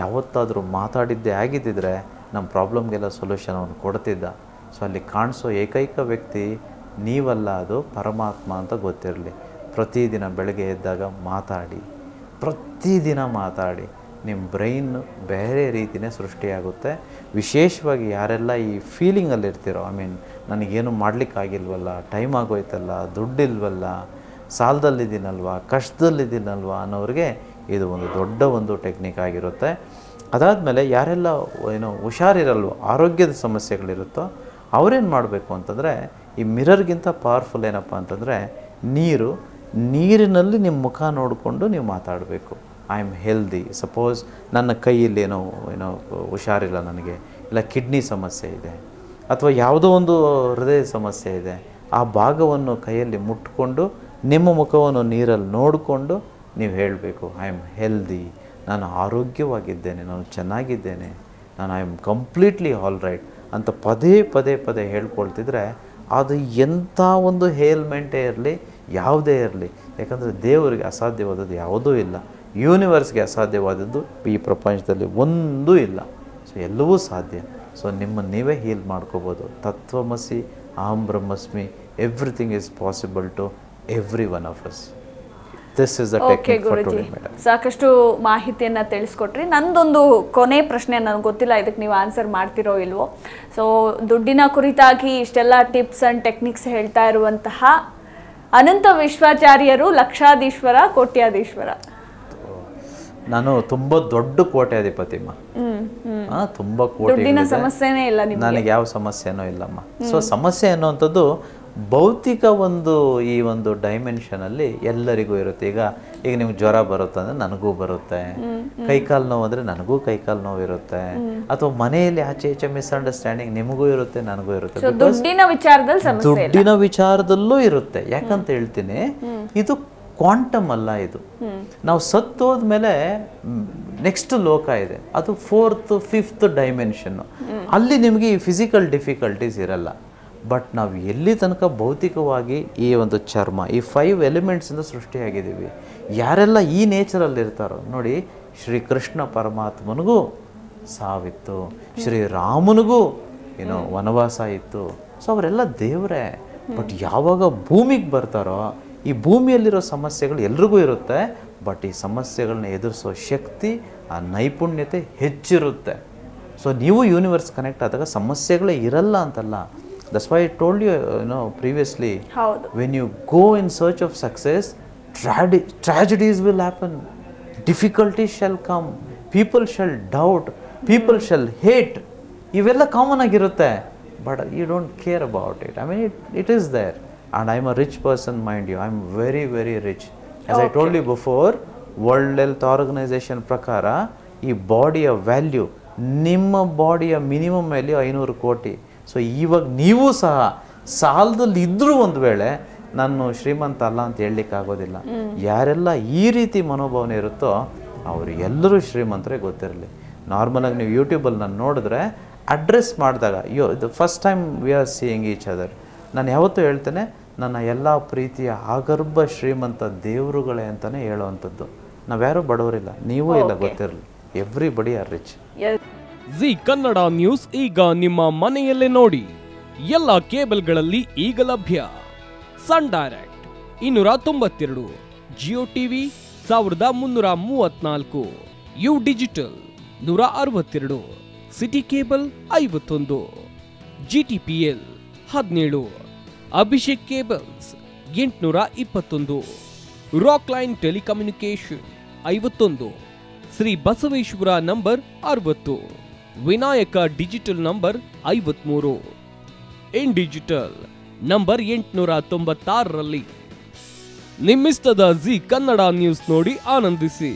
ಯಾವತ್ತಾದರೂ ಮಾತಾಡಿದ್ದೇ ಆಗಿದ್ದಿದ್ರೆ ನಮ್ಮ ಪ್ರಾಬ್ಲಮ್ಗೆಲ್ಲ ಸೊಲ್ಯೂಷನ್ ಅವನು ಕೊಡ್ತಿದ್ದ ಸೊ ಅಲ್ಲಿ ಕಾಣಿಸೋ ಏಕೈಕ ವ್ಯಕ್ತಿ ನೀವಲ್ಲ ಅದು ಪರಮಾತ್ಮ ಅಂತ ಗೊತ್ತಿರಲಿ ಪ್ರತಿದಿನ ಬೆಳಗ್ಗೆ ಎದ್ದಾಗ ಮಾತಾಡಿ ಪ್ರತಿದಿನ ಮಾತಾಡಿ ನಿಮ್ಮ ಬ್ರೈನ್ ಬೇರೆ ರೀತಿಯೇ ಸೃಷ್ಟಿಯಾಗುತ್ತೆ ವಿಶೇಷವಾಗಿ ಯಾರೆಲ್ಲ ಈ ಫೀಲಿಂಗಲ್ಲಿ ಇರ್ತೀರೋ ಐ ಮೀನ್ ನನಗೇನು ಮಾಡಲಿಕ್ಕಾಗಿಲ್ವಲ್ಲ ಟೈಮ್ ಆಗೋಯ್ತಲ್ಲ ದುಡ್ಡಿಲ್ವಲ್ಲ ಸಾಲದಲ್ಲಿದ್ದೀನಲ್ವ ಕಷ್ಟದಲ್ಲಿದ್ದೀನಲ್ವ ಅನ್ನೋರಿಗೆ ಇದು ಒಂದು ದೊಡ್ಡ ಒಂದು ಟೆಕ್ನಿಕ್ ಆಗಿರುತ್ತೆ ಅದಾದಮೇಲೆ ಯಾರೆಲ್ಲ ಏನು ಹುಷಾರಿರಲ್ವೋ ಆರೋಗ್ಯದ ಸಮಸ್ಯೆಗಳಿರುತ್ತೋ ಅವ್ರೇನು ಮಾಡಬೇಕು ಅಂತಂದರೆ ಈ ಮಿರರ್ಗಿಂತ ಪವರ್ಫುಲ್ ಏನಪ್ಪ ಅಂತಂದರೆ ನೀರು ನೀರಿನಲ್ಲಿ ನಿಮ್ಮ ಮುಖ ನೋಡಿಕೊಂಡು ನೀವು ಮಾತಾಡಬೇಕು ಐ ಆಮ್ ಹೆಲ್ದಿ ಸಪೋಸ್ ನನ್ನ ಕೈಯಲ್ಲಿ ಏನೋ ಏನೋ ಹುಷಾರಿಲ್ಲ ನನಗೆ ಇಲ್ಲ ಕಿಡ್ನಿ ಸಮಸ್ಯೆ ಇದೆ ಅಥವಾ ಯಾವುದೋ ಒಂದು ಹೃದಯ ಸಮಸ್ಯೆ ಇದೆ ಆ ಭಾಗವನ್ನು ಕೈಯಲ್ಲಿ ಮುಟ್ಕೊಂಡು ನಿಮ್ಮ ಮುಖವನ್ನು ನೀರಲ್ಲಿ ನೋಡಿಕೊಂಡು ನೀವು ಹೇಳಬೇಕು ಐ ಆಮ್ ಹೆಲ್ದಿ ನಾನು ಆರೋಗ್ಯವಾಗಿದ್ದೇನೆ ನಾನು ಚೆನ್ನಾಗಿದ್ದೇನೆ ನಾನು I am completely all right ಅಂತ ಪದೇ ಪದೇ ಪದೇ ಹೇಳ್ಕೊಳ್ತಿದ್ರೆ ಅದು ಎಂಥ ಒಂದು ಹೇಲ್ಮೆಂಟೇ ಇರಲಿ ಯಾವುದೇ ಇರಲಿ ಯಾಕಂದರೆ ದೇವರಿಗೆ ಅಸಾಧ್ಯವಾದದ್ದು ಯಾವುದೂ ಇಲ್ಲ ಯೂನಿವರ್ಸ್ಗೆ ಅಸಾಧ್ಯವಾದದ್ದು ಈ ಪ್ರಪಂಚದಲ್ಲಿ ಒಂದೂ ಇಲ್ಲ ಸೊ ಎಲ್ಲವೂ ಸಾಧ್ಯ ಸೊ ನಿಮ್ಮನ್ನು ನೀವೇ ಹೀಲ್ ಮಾಡ್ಕೋಬೋದು ತತ್ವಮಸಿ ಅಹಂ ಬ್ರಹ್ಮಸ್ಮಿ everything is possible to every one of us this is okay Guruji ಸಾಕಷ್ಟು ಮಾಹಿತಿಯನ್ನ ತಿಳಿಸ್ಕೊಟ್ರಿ ನಂದೊಂದು ಕೊನೆ ಪ್ರಶ್ನೆ ನನಗೆ ಗೊತ್ತಿಲ್ಲ ಇದಕ್ಕೆ ನೀವು ಆನ್ಸರ್ ಮಾಡ್ತಿರೋ ಇಲ್ವೋ ಸೊ ದುಡ್ಡಿನ ಕುರಿತಾಗಿ ಇಷ್ಟೆಲ್ಲ ಟಿಪ್ಸ್ ಅಂಡ್ ಟೆಕ್ನಿಕ್ಸ್ ಹೇಳ್ತಾ ಇರುವಂತಹ ಅನಂತ ವಿಶ್ವಾಚಾರ್ಯರು ಲಕ್ಷಾಧೀಶ್ವರ ಕೋಟ್ಯಾಧೀಶ್ವರ ನಾನು ತುಂಬಾ ದೊಡ್ಡ ಕೋಟ್ಯಾಧಿಪತಿಮ್ಮ ತುಂಬಾ ಕೋಟಿ ಸಮಸ್ಯೆನೇ ಇಲ್ಲ ನನಗೆ ಯಾವ ಸಮಸ್ಯೆನೂ ಇಲ್ಲಮ್ಮ ಸೊ ಸಮಸ್ಯೆ ಅನ್ನುವಂಥದ್ದು ಭೌತಿಕ ಒಂದು ಈ ಒಂದು ಡೈಮೆನ್ಷನ್ ಅಲ್ಲಿ ಎಲ್ಲರಿಗೂ ಇರುತ್ತೆ ಈಗ ಈಗ ನಿಮ್ಗೆ ಜ್ವರ ಬರುತ್ತೆ ಅಂದ್ರೆ ನನಗೂ ಬರುತ್ತೆ ಕೈಕಾಲು ನೋವು ಅಂದ್ರೆ ನನಗೂ ಕೈಕಾಲು ನೋವು ಇರುತ್ತೆ ಅಥವಾ ಮನೆಯಲ್ಲಿ ಆಚೆ ಈಚೆ ಮಿಸ್ಅಂಡರ್ಸ್ಟ್ಯಾಂಡಿಂಗ್ ನಿಮಗೂ ಇರುತ್ತೆ ನನಗೂ ಇರುತ್ತೆ ದುಡ್ಡಿನ ವಿಚಾರದಲ್ಲೂ ಇರುತ್ತೆ ಯಾಕಂತ ಹೇಳ್ತೀನಿ ಇದು ಕ್ವಾಂಟಮ್ ಅಲ್ಲ ಇದು ನಾವು ಮೇಲೆ ನೆಕ್ಸ್ಟ್ ಲೋಕ ಇದೆ ಅದು ಫೋರ್ತ್ ಫಿಫ್ತ್ ಡೈಮೆನ್ಷನ್ ಅಲ್ಲಿ ನಿಮಗೆ ಈ ಫಿಸಿಕಲ್ ಡಿಫಿಕಲ್ಟೀಸ್ ಇರಲ್ಲ ಬಟ್ ನಾವು ಎಲ್ಲಿ ತನಕ ಭೌತಿಕವಾಗಿ ಈ ಒಂದು ಚರ್ಮ ಈ ಫೈವ್ ಎಲಿಮೆಂಟ್ಸಿಂದ ಸೃಷ್ಟಿಯಾಗಿದ್ದೀವಿ ಯಾರೆಲ್ಲ ಈ ನೇಚರಲ್ಲಿರ್ತಾರೋ ನೋಡಿ ಶ್ರೀಕೃಷ್ಣ ಪರಮಾತ್ಮನಿಗೂ ಸಾವಿತ್ತು ಶ್ರೀರಾಮನಿಗೂ ಏನೋ ವನವಾಸ ಇತ್ತು ಸೊ ಅವರೆಲ್ಲ ದೇವರೇ ಬಟ್ ಯಾವಾಗ ಭೂಮಿಗೆ ಬರ್ತಾರೋ ಈ ಭೂಮಿಯಲ್ಲಿರೋ ಸಮಸ್ಯೆಗಳು ಎಲ್ರಿಗೂ ಇರುತ್ತೆ ಬಟ್ ಈ ಸಮಸ್ಯೆಗಳನ್ನ ಎದುರಿಸೋ ಶಕ್ತಿ ಆ ನೈಪುಣ್ಯತೆ ಹೆಚ್ಚಿರುತ್ತೆ ಸೊ ನೀವು ಯೂನಿವರ್ಸ್ ಕನೆಕ್ಟ್ ಆದಾಗ ಸಮಸ್ಯೆಗಳೇ ಇರಲ್ಲ ಅಂತಲ್ಲ that's why told you know previously when you go in search of success ಟ್ರಾಡಿ tragedies will happen difficulties shall come people shall doubt people shall hate ಇವೆಲ್ಲ ಕಾಮನ್ ಆಗಿರುತ್ತೆ but you don't care about it I mean it it is there and I am a rich person mind you I am very very rich as I told you before world health organisation ಪ್ರಕಾರ ಈ ಬಾಡಿಯ value ನಿಮ್ಮ ಬಾಡಿಯ minimum value ಐನೂರು ಕೋಟಿ so ಇವಾಗ ನೀವು ಸಹ ಸಾಲದಲ್ಲಿ ಇದ್ದರೂ ಒಂದು ವೇಳೆ ನಾನು ಶ್ರೀಮಂತ ಅಲ್ಲ ಅಂತ ಹೇಳಲಿಕ್ಕೆ ಆಗೋದಿಲ್ಲ ಯಾರೆಲ್ಲ ಈ ರೀತಿ ಮನೋಭಾವನೆ ಇರುತ್ತೋ ಅವರು ಎಲ್ಲರೂ ಶ್ರೀಮಂತರೇ ಗೊತ್ತಿರಲಿ ನಾರ್ಮಲಾಗಿ ನೀವು ಯೂಟ್ಯೂಬಲ್ಲಿ ನಾನು ನೋಡಿದ್ರೆ ಅಡ್ರೆಸ್ ಮಾಡಿದಾಗ ಯೋ ಇದು first time we are seeing each other ನಾನು ಯಾವತ್ತೂ ಹೇಳ್ತೇನೆ ನನ್ನ ಎಲ್ಲ ಪ್ರೀತಿಯ ಆಗರ್ಭ ಶ್ರೀಮಂತ ದೇವರುಗಳೇ ಅಂತಲೇ ಹೇಳೋವಂಥದ್ದು ನಾವ್ಯಾರೂ ಬಡವರಿಲ್ಲ ನೀವೂ ಇಲ್ಲ ಗೊತ್ತಿರಲಿ everybody are rich Zee Kannada news ಈಗ ನಿಮ್ಮ ಮನೆಯಲ್ಲೇ ನೋಡಿ ಎಲ್ಲ ಕೇಬಲ್ಗಳಲ್ಲಿ ಈಗ ಲಭ್ಯ ಸನ್ ಡೈರೆಕ್ಟ್ ಇನ್ನೂರ ತೊಂಬತ್ತೆರಡು ಜಿಯೋ ಟಿವಿ ಸಾವಿರದ ಮುನ್ನೂರ ಮೂವತ್ನಾಲ್ಕು ಯು ಡಿಜಿಟಲ್ ನೂರ ಅರವತ್ತೆರಡು ಸಿಟಿ ಕೇಬಲ್ ಐವತ್ತೊಂದು ಜಿ ಟಿ ಪಿ ಎಲ್ ಹದಿನೇಳು ಅಭಿಷೇಕ್ ಕೇಬಲ್ಸ್ ಎಂಟುನೂರ ಇಪ್ಪತ್ತೊಂದು ರಾಕ್ ಲೈನ್ ಟೆಲಿಕಮ್ಯುನಿಕೇಶನ್ ಐವತ್ತೊಂದು ಶ್ರೀ ಬಸವೇಶ್ವರ ನಂಬರ್ ಅರವತ್ತು ವಿನಾಯಕ ಡಿಜಿಟಲ್ ನಂಬರ್ ಐವತ್ಮೂರು ಇನ್ ಡಿಜಿಟಲ್ ನಂಬರ್ ಎಂಟುನೂರ ತೊಂಬತ್ತಾರರಲ್ಲಿ ನಿಮ್ಮಿಸ್ತದ ಜಿ ಕನ್ನಡ ನ್ಯೂಸ್ ನೋಡಿ ಆನಂದಿಸಿ